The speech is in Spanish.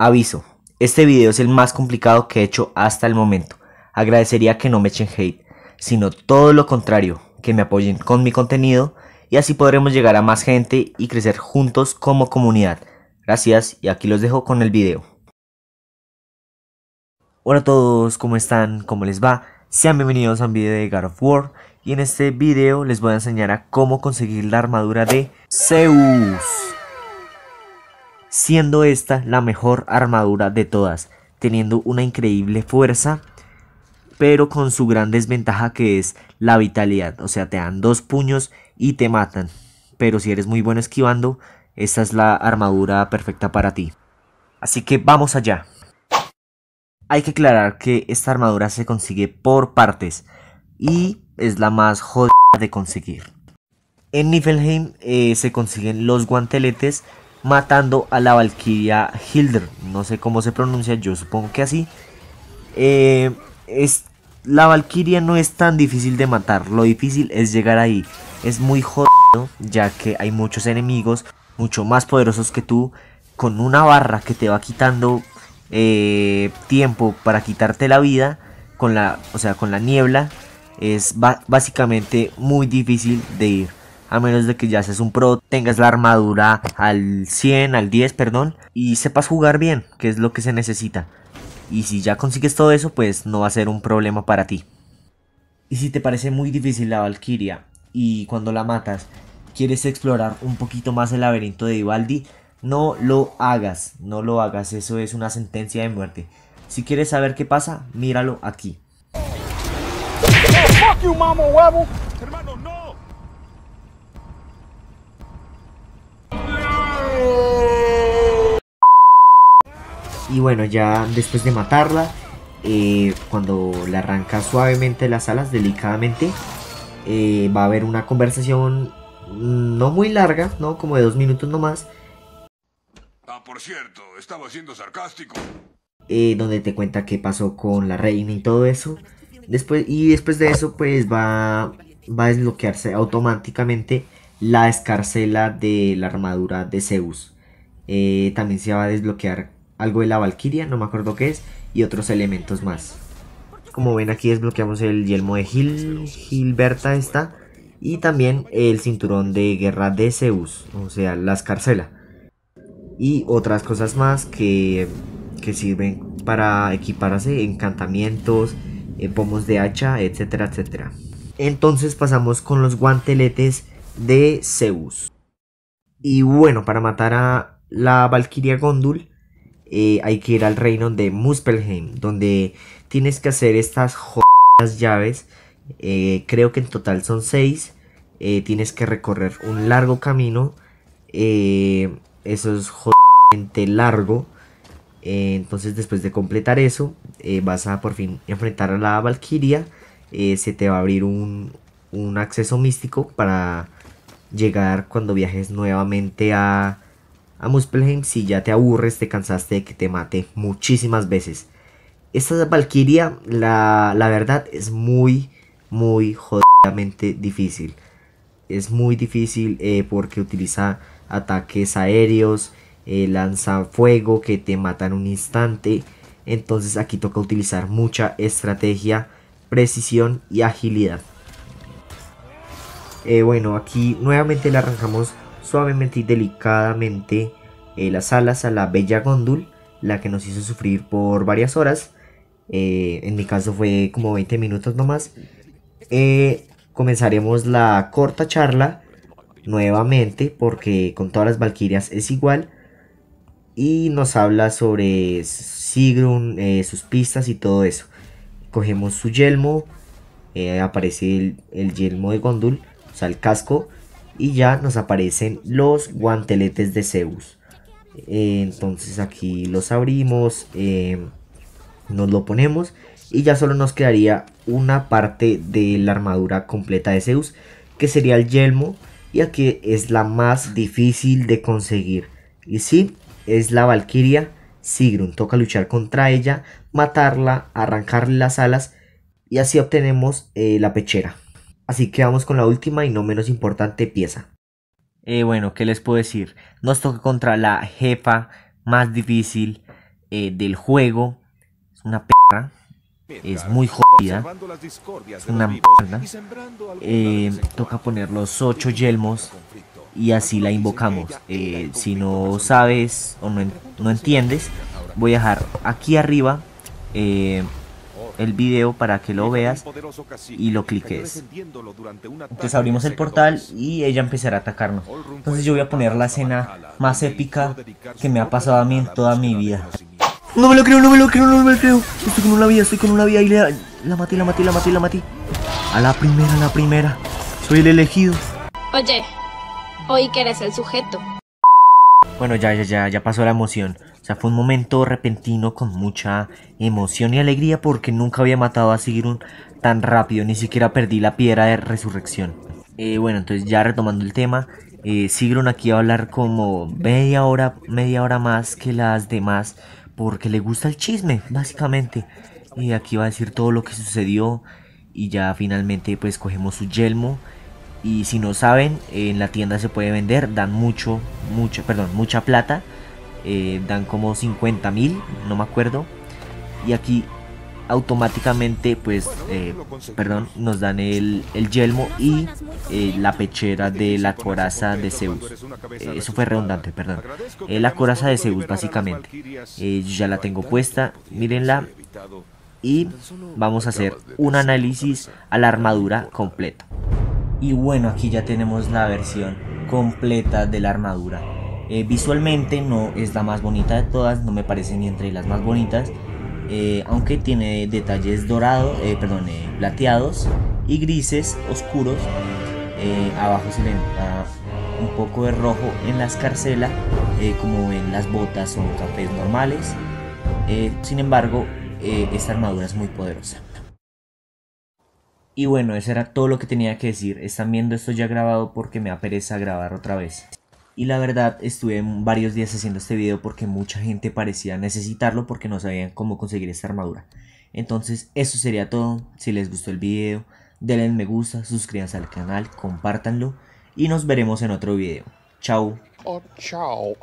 Aviso, este video es el más complicado que he hecho hasta el momento. Agradecería que no me echen hate, sino todo lo contrario, que me apoyen con mi contenido y así podremos llegar a más gente y crecer juntos como comunidad. Gracias y aquí los dejo con el video. Hola a todos, ¿cómo están? ¿Cómo les va? Sean bienvenidos a un video de God of War y en este video les voy a enseñar a cómo conseguir la armadura de Zeus siendo esta la mejor armadura de todas, teniendo una increíble fuerza, pero con su gran desventaja que es la vitalidad, o sea, te dan dos puños y te matan, pero si eres muy bueno esquivando, esta es la armadura perfecta para ti. Así que vamos allá. Hay que aclarar que esta armadura se consigue por partes y es la más jodida de conseguir. En Niflheim eh, se consiguen los guanteletes matando a la Valkyria Hildr, No sé cómo se pronuncia, yo supongo que así. Eh, es, la Valkyria no es tan difícil de matar, lo difícil es llegar ahí. Es muy jodido, ya que hay muchos enemigos mucho más poderosos que tú, con una barra que te va quitando eh, tiempo para quitarte la vida, con la, o sea, con la niebla, es básicamente muy difícil de ir a menos de que ya seas un pro, tengas la armadura al 100, al 10, perdón, y sepas jugar bien, que es lo que se necesita. Y si ya consigues todo eso, pues no va a ser un problema para ti. Y si te parece muy difícil la Valkyria, y cuando la matas, quieres explorar un poquito más el laberinto de Ivaldi, no lo hagas, no lo hagas, eso es una sentencia de muerte. Si quieres saber qué pasa, míralo aquí. Y bueno, ya después de matarla, eh, cuando le arranca suavemente las alas, delicadamente, eh, va a haber una conversación mm, no muy larga, ¿no? Como de dos minutos nomás. Ah, por cierto, estaba siendo sarcástico. Eh, donde te cuenta qué pasó con la reina y todo eso. Después, y después de eso, pues va, va a desbloquearse automáticamente la escarcela de la armadura de Zeus. también se va a desbloquear algo de la Valkyria, no me acuerdo qué es, y otros elementos más. Como ven aquí desbloqueamos el yelmo de Gil, Gilberta esta, y también el cinturón de guerra de Zeus, o sea, la escarcela. Y otras cosas más que, sirven para equiparse, encantamientos, eh, pomos de hacha, etcétera, etcétera. Entonces pasamos con los guanteletes de Zeus. Y bueno, para matar a la Valquiria Gondul eh, hay que ir al reino de Muspelheim, donde tienes que hacer estas jodidas llaves. Eh, creo que en total son seis eh, tienes que recorrer un largo camino. eso es jodidamente largo. entonces, después de completar eso, vas a por fin enfrentar a la Valkyria. se te va a abrir un acceso místico para llegar cuando viajes nuevamente a a Muspelheim si ya te aburres, te cansaste de que te mate muchísimas veces. Esta Valkyria, la, la verdad, es muy, muy jodidamente difícil. Es muy difícil eh, porque utiliza ataques aéreos, eh, lanza fuego que te mata en un instante. Entonces aquí toca utilizar mucha estrategia, precisión y agilidad. Eh, bueno, aquí nuevamente le arrancamos suavemente y delicadamente eh, las alas a la bella Gondul, la que nos hizo sufrir por varias horas. Eh, en mi caso fue como 20 minutos nomás. Eh, comenzaremos la corta charla nuevamente porque con todas las Valquirias es igual. Y nos habla sobre Sigrun, sus pistas y todo eso. Cogemos su yelmo. aparece el, el, yelmo de Gondul, o sea, el casco y ya nos aparecen los guanteletes de Zeus. Eh, entonces aquí los abrimos, eh, nos lo ponemos y ya solo nos quedaría una parte de la armadura completa de Zeus que sería el yelmo y aquí es la más difícil de conseguir. Y sí, es la Valquiria Sigrun. Toca luchar contra ella, matarla, arrancarle las alas y así obtenemos eh, la pechera. Así que vamos con la última y no menos importante pieza. Eh, bueno, ¿qué les puedo decir? Nos toca contra la jefa más difícil eh, del juego. Es una perra. Es muy jodida. Es una eh, toca poner los ocho yelmos y así la invocamos. Eh, si no sabes o no, no, entiendes, voy a dejar aquí arriba el video para que lo veas y lo cliques. Entonces abrimos el portal y ella empezará a atacarnos. Entonces yo voy a poner la escena más épica que me ha pasado a mí en toda mi vida. No me lo creo, no me lo creo, no me lo creo. Estoy con una vida, estoy con una vida y la, la maté, la maté, la maté, la maté. A la primera, a la primera. Soy el elegido. Oye, hoy que eres el sujeto. Bueno, ya, ya, ya, ya pasó la emoción. O sea, fue un momento repentino con mucha emoción y alegría porque nunca había matado a Sigrun tan rápido, ni siquiera perdí la piedra de resurrección. Eh, bueno, entonces ya retomando el tema, eh, Sigrun aquí va a hablar como media hora, media hora más que las demás porque le gusta el chisme, básicamente. Y aquí va a decir todo lo que sucedió y ya finalmente pues cogemos su yelmo y si no saben en la tienda se puede vender dan mucho mucho perdón mucha plata eh, dan como 50 mil no me acuerdo y aquí automáticamente pues eh, perdón nos dan el, yelmo y eh, la pechera de la coraza de Zeus eso fue redundante perdón la coraza de Zeus básicamente ya la tengo puesta mírenla y vamos a hacer un análisis a la armadura completa y bueno, aquí ya tenemos la versión completa de la armadura. Eh, visualmente no es la más bonita de todas, no me parece ni entre las más bonitas, eh, aunque tiene detalles dorados, eh, perdón, plateados y grises oscuros. abajo se ve un poco de rojo en la escarcela, como en las botas son cafés normales. sin embargo, esta armadura es muy poderosa. Y bueno, eso era todo lo que tenía que decir. Están viendo esto ya grabado porque me pereza grabar otra vez. Y la verdad, estuve varios días haciendo este video porque mucha gente parecía necesitarlo porque no sabían cómo conseguir esta armadura. Entonces, eso sería todo. Si les gustó el video, denle me gusta, suscríbanse al canal, compártanlo y nos veremos en otro video. Chao. Oh, chao.